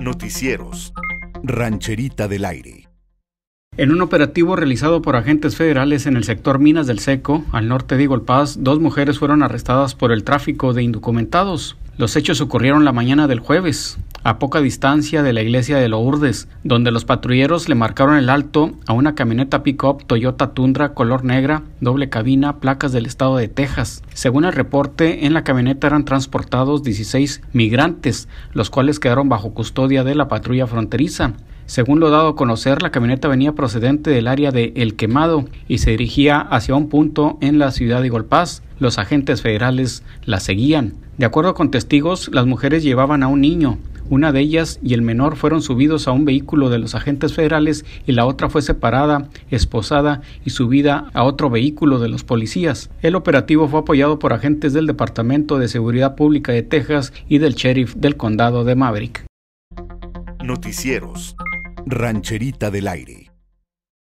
Noticieros. Rancherita del Aire. En un operativo realizado por agentes federales en el sector Minas del Seco, al norte de Igolpaz, dos mujeres fueron arrestadas por el tráfico de indocumentados. Los hechos ocurrieron la mañana del jueves a poca distancia de la iglesia de Lourdes, donde los patrulleros le marcaron el alto a una camioneta pick-up Toyota Tundra color negra, doble cabina, placas del estado de Texas. Según el reporte, en la camioneta eran transportados 16 migrantes, los cuales quedaron bajo custodia de la patrulla fronteriza. Según lo dado a conocer, la camioneta venía procedente del área de El Quemado y se dirigía hacia un punto en la ciudad de Golpaz. Los agentes federales la seguían. De acuerdo con testigos, las mujeres llevaban a un niño. Una de ellas y el menor fueron subidos a un vehículo de los agentes federales y la otra fue separada, esposada y subida a otro vehículo de los policías. El operativo fue apoyado por agentes del Departamento de Seguridad Pública de Texas y del sheriff del condado de Maverick. Noticieros. Rancherita del Aire.